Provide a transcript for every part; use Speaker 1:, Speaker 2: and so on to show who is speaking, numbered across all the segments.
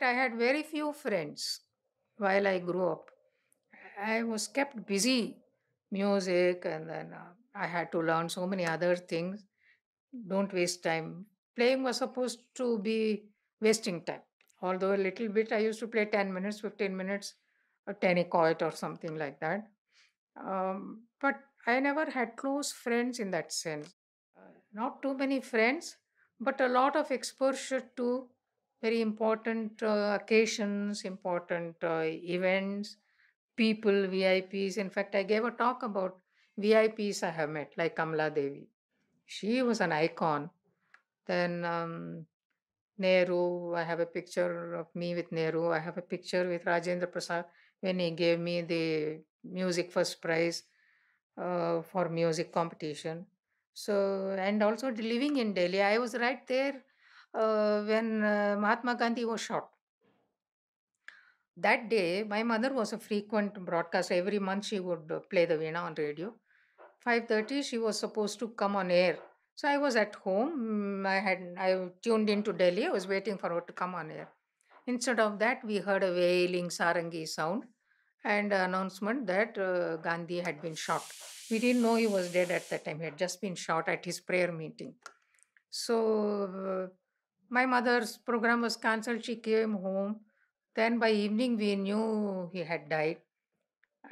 Speaker 1: I had very few friends while I grew up. I was kept busy, music, and then uh, I had to learn so many other things. Don't waste time. Playing was supposed to be wasting time. Although a little bit, I used to play 10 minutes, 15 minutes, a tenny court or something like that. Um, but I never had close friends in that sense. Uh, not too many friends, but a lot of exposure to very important uh, occasions, important uh, events, people, VIPs. In fact, I gave a talk about VIPs I have met, like Kamala Devi. She was an icon. Then um, Nehru, I have a picture of me with Nehru. I have a picture with Rajendra Prasad when he gave me the music first prize uh, for music competition. So, and also living in Delhi, I was right there uh, when uh, Mahatma Gandhi was shot. That day, my mother was a frequent broadcaster. Every month, she would uh, play the Veena on radio. 5.30, she was supposed to come on air. So I was at home. Mm, I had I tuned into Delhi. I was waiting for her to come on air. Instead of that, we heard a wailing sarangi sound and announcement that uh, Gandhi had been shot. We didn't know he was dead at that time. He had just been shot at his prayer meeting. So uh, my mother's program was cancelled. She came home. Then by evening, we knew he had died.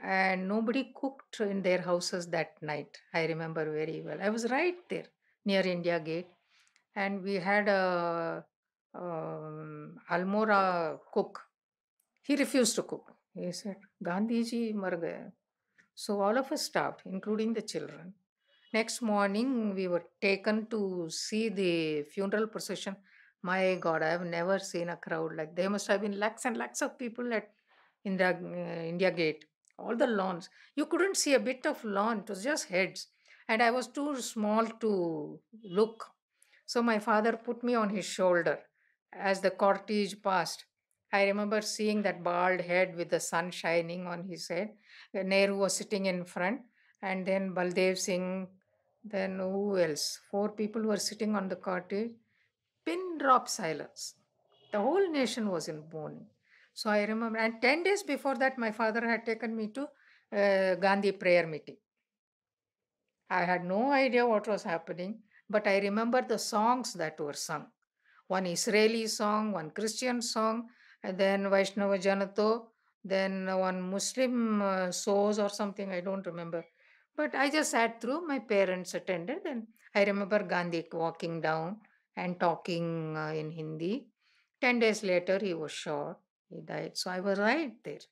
Speaker 1: And nobody cooked in their houses that night. I remember very well. I was right there near India Gate. And we had a um, Almora cook. He refused to cook. He said, Gandhiji ji, gaya. So all of us starved, including the children. Next morning, we were taken to see the funeral procession. My God, I have never seen a crowd like there must have been lakhs and lakhs of people at India uh, India Gate. All the lawns, you couldn't see a bit of lawn. It was just heads, and I was too small to look. So my father put me on his shoulder as the cortege passed. I remember seeing that bald head with the sun shining on his head. Uh, Nehru was sitting in front, and then Baldev Singh, then who else? Four people were sitting on the cortege pin drop silence. The whole nation was in mourning. So I remember, and 10 days before that, my father had taken me to uh, Gandhi prayer meeting. I had no idea what was happening, but I remember the songs that were sung. One Israeli song, one Christian song, and then Vaishnava Janato, then one Muslim uh, or something, I don't remember. But I just sat through, my parents attended, and I remember Gandhi walking down and talking uh, in Hindi. 10 days later, he was shot. He died. So I was right there.